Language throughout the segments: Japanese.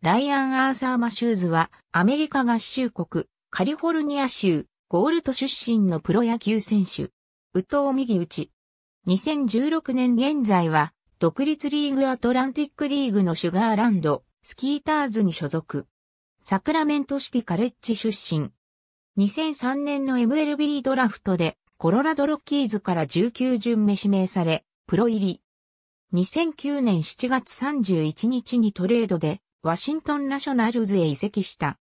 ライアン・アーサー・マシューズは、アメリカ合衆国、カリフォルニア州、ゴールド出身のプロ野球選手。右藤右打ち。2016年現在は、独立リーグアトランティックリーグのシュガーランド、スキーターズに所属。サクラメントシティカレッジ出身。2003年の MLB ドラフトで、コロラドロッキーズから19巡目指名され、プロ入り。2009年7月31日にトレードで、ワシントンナショナルズへ移籍した。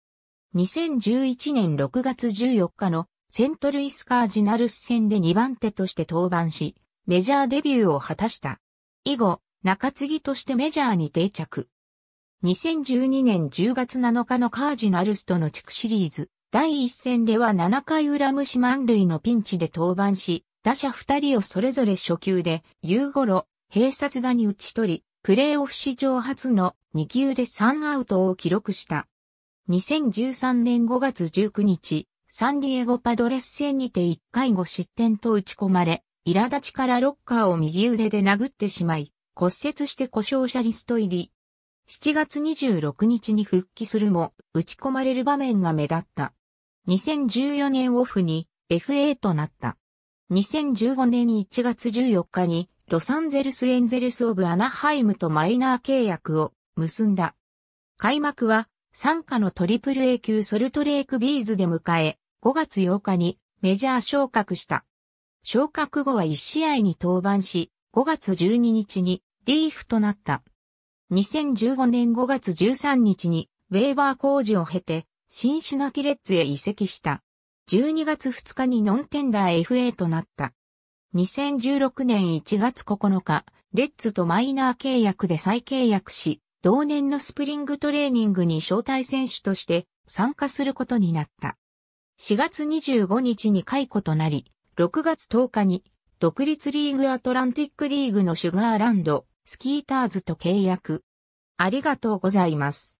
2011年6月14日のセントルイスカージナルス戦で2番手として登板し、メジャーデビューを果たした。以後、中継ぎとしてメジャーに定着。2012年10月7日のカージナルスとの地区シリーズ、第1戦では7回裏虫視満塁のピンチで登板し、打者2人をそれぞれ初球で、夕頃、併殺打に打ち取り、プレーオフ史上初の2球で3アウトを記録した。2013年5月19日、サンディエゴパドレス戦にて1回5失点と打ち込まれ、苛立ちからロッカーを右腕で殴ってしまい、骨折して故障者リスト入り。7月26日に復帰するも、打ち込まれる場面が目立った。2014年オフに FA となった。2015年1月14日にロサンゼルスエンゼルスオブアナハイムとマイナー契約を結んだ。開幕は、参加のトリプル A 級ソルトレイクビーズで迎え、5月8日にメジャー昇格した。昇格後は1試合に登板し、5月12日にリーフとなった。2015年5月13日にウェーバー工事を経て、シンシナティレッツへ移籍した。12月2日にノンテンダー FA となった。2016年1月9日、レッツとマイナー契約で再契約し、同年のスプリングトレーニングに招待選手として参加することになった。4月25日に解雇となり、6月10日に独立リーグアトランティックリーグのシュガーランド、スキーターズと契約。ありがとうございます。